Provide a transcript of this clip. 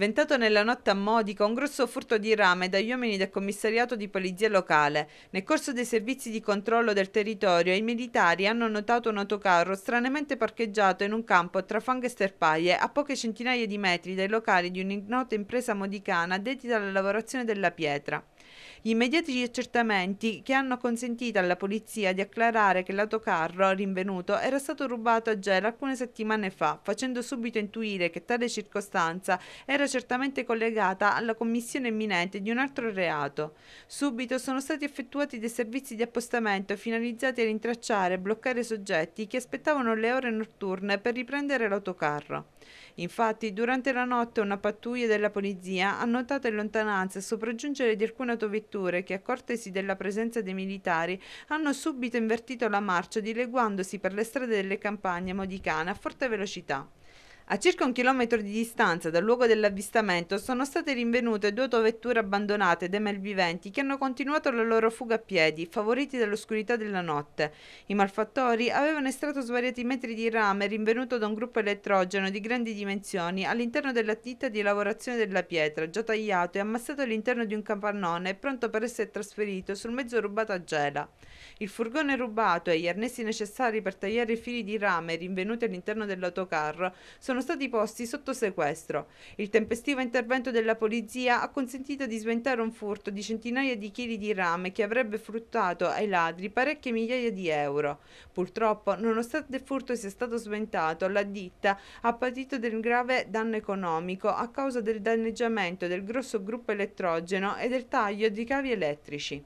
sventato nella notte a Modica un grosso furto di rame dagli uomini del commissariato di polizia locale. Nel corso dei servizi di controllo del territorio i militari hanno notato un autocarro stranamente parcheggiato in un campo tra fango e sterpaie a poche centinaia di metri dai locali di un'ignota impresa modicana dedita alla lavorazione della pietra. Gli immediati accertamenti che hanno consentito alla polizia di acclarare che l'autocarro rinvenuto era stato rubato a Gela alcune settimane fa, facendo subito intuire che tale circostanza era certamente collegata alla commissione imminente di un altro reato. Subito sono stati effettuati dei servizi di appostamento finalizzati a rintracciare e bloccare soggetti che aspettavano le ore notturne per riprendere l'autocarro. Infatti, durante la notte una pattuglia della polizia ha notato in lontananza il sopraggiungere di alcune autovetture che, accortesi della presenza dei militari, hanno subito invertito la marcia dileguandosi per le strade delle campagne modicane a forte velocità. A circa un chilometro di distanza dal luogo dell'avvistamento sono state rinvenute due autovetture abbandonate ed malviventi che hanno continuato la loro fuga a piedi, favoriti dall'oscurità della notte. I malfattori avevano estratto svariati metri di rame rinvenuto da un gruppo elettrogeno di grandi dimensioni all'interno della ditta di lavorazione della pietra, già tagliato e ammassato all'interno di un capannone pronto per essere trasferito sul mezzo rubato a Gela. Il furgone rubato e gli arnesi necessari per tagliare i fili di rame rinvenuti all'interno dell'autocarro sono sono stati posti sotto sequestro. Il tempestivo intervento della polizia ha consentito di sventare un furto di centinaia di chili di rame che avrebbe fruttato ai ladri parecchie migliaia di euro. Purtroppo, nonostante il furto sia stato sventato, la ditta ha patito del grave danno economico a causa del danneggiamento del grosso gruppo elettrogeno e del taglio di cavi elettrici.